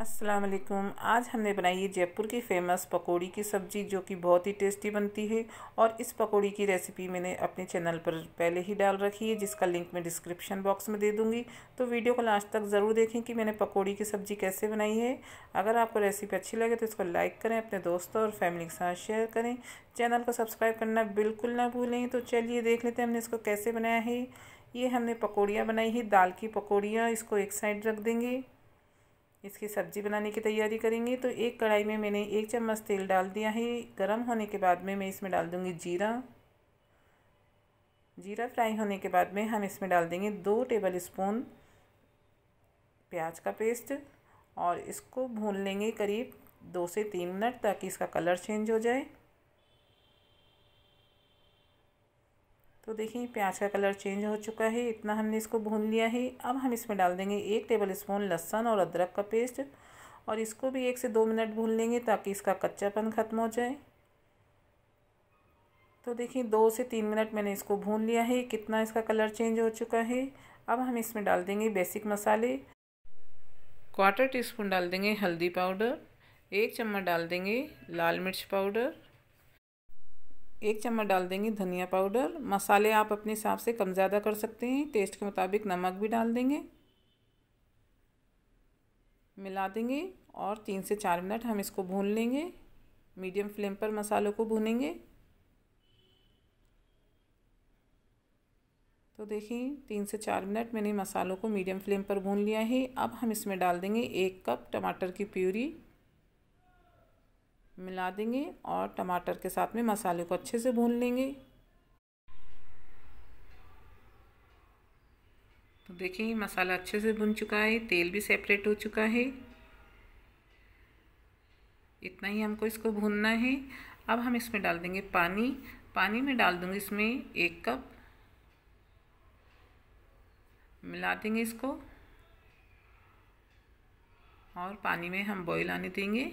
वालेकुम आज हमने बनाई है जयपुर की फ़ेमस पकौड़ी की सब्ज़ी जो कि बहुत ही टेस्टी बनती है और इस पकौड़ी की रेसिपी मैंने अपने चैनल पर पहले ही डाल रखी है जिसका लिंक मैं डिस्क्रिप्शन बॉक्स में दे दूंगी तो वीडियो को लास्ट तक ज़रूर देखें कि मैंने पकौड़ी की सब्ज़ी कैसे बनाई है अगर आपको रेसिपी अच्छी लगे तो इसको लाइक करें अपने दोस्तों और फैमिली के साथ शेयर करें चैनल को सब्सक्राइब करना बिल्कुल ना भूलें तो चलिए देख लेते हैं हमने इसको कैसे बनाया है ये हमने पकौड़ियाँ बनाई है दाल की पकौड़ियाँ इसको एक साइड रख देंगे इसकी सब्ज़ी बनाने की तैयारी करेंगे तो एक कढ़ाई में मैंने एक चम्मच तेल डाल दिया है गर्म होने के बाद में मैं इसमें डाल दूँगी जीरा जीरा फ्राई होने के बाद में हम इसमें डाल देंगे दो टेबल स्पून प्याज का पेस्ट और इसको भून लेंगे करीब दो से तीन मिनट ताकि इसका कलर चेंज हो जाए तो देखिए प्याज का कलर चेंज हो चुका है इतना हमने इसको भून लिया है अब हम इसमें डाल देंगे एक टेबल स्पून लहसन और अदरक का पेस्ट और इसको भी एक से दो मिनट भून लेंगे ताकि इसका कच्चापन ख़त्म हो जाए तो देखिए दो से तीन मिनट मैंने इसको भून लिया है कितना इसका कलर चेंज हो चुका है अब हम इसमें डाल देंगे बेसिक मसाले क्वार्टर टी स्पून डाल देंगे हल्दी पाउडर एक चम्मच डाल देंगे लाल मिर्च पाउडर एक चम्मच डाल देंगे धनिया पाउडर मसाले आप अपने हिसाब से कम ज़्यादा कर सकते हैं टेस्ट के मुताबिक नमक भी डाल देंगे मिला देंगे और तीन से चार मिनट हम इसको भून लेंगे मीडियम फ्लेम पर मसालों को भूनेंगे तो देखिए तीन से चार मिनट मैंने मसालों को मीडियम फ्लेम पर भून लिया है अब हम इसमें डाल देंगे एक कप टमाटर की प्यूरी मिला देंगे और टमाटर के साथ में मसाले को अच्छे से भून लेंगे तो देखिए मसाला अच्छे से भुन चुका है तेल भी सेपरेट हो चुका है इतना ही हमको इसको भूनना है अब हम इसमें डाल देंगे पानी पानी में डाल दूंगी इसमें एक कप मिला देंगे इसको और पानी में हम बॉईल आने देंगे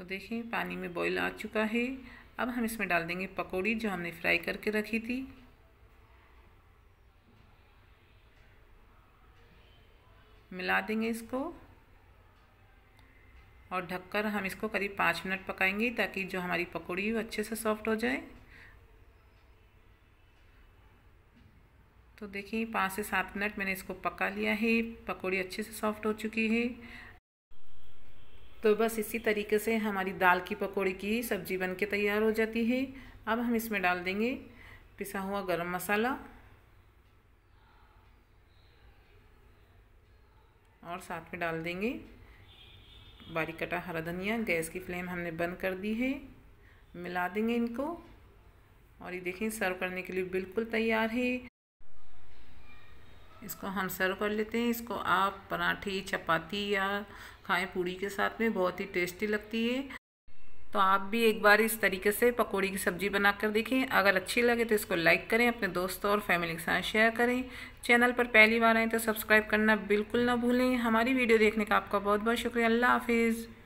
तो देखें पानी में बॉईल आ चुका है अब हम इसमें डाल देंगे पकौड़ी जो हमने फ्राई करके रखी थी मिला देंगे इसको और ढककर हम इसको करीब पाँच मिनट पकाएंगे ताकि जो हमारी पकौड़ी है वो अच्छे से सॉफ्ट हो जाए तो देखिए पाँच से सात मिनट मैंने इसको पका लिया है पकौड़ी अच्छे से सॉफ्ट हो चुकी है तो बस इसी तरीके से हमारी दाल की पकौड़ी की सब्जी बन के तैयार हो जाती है अब हम इसमें डाल देंगे पिसा हुआ गरम मसाला और साथ में डाल देंगे बारीक कटा हरा धनिया गैस की फ्लेम हमने बंद कर दी है मिला देंगे इनको और ये देखें सर्व करने के लिए बिल्कुल तैयार है इसको हम सर्व कर लेते हैं इसको आप पराठे चपाती या खाएं पूड़ी के साथ में बहुत ही टेस्टी लगती है तो आप भी एक बार इस तरीके से पकौड़ी की सब्ज़ी बनाकर देखें अगर अच्छी लगे तो इसको लाइक करें अपने दोस्तों और फैमिली के साथ शेयर करें चैनल पर पहली बार आएँ तो सब्सक्राइब करना बिल्कुल ना भूलें हमारी वीडियो देखने का आपका बहुत बहुत शुक्रिया अल्लाह हाफिज़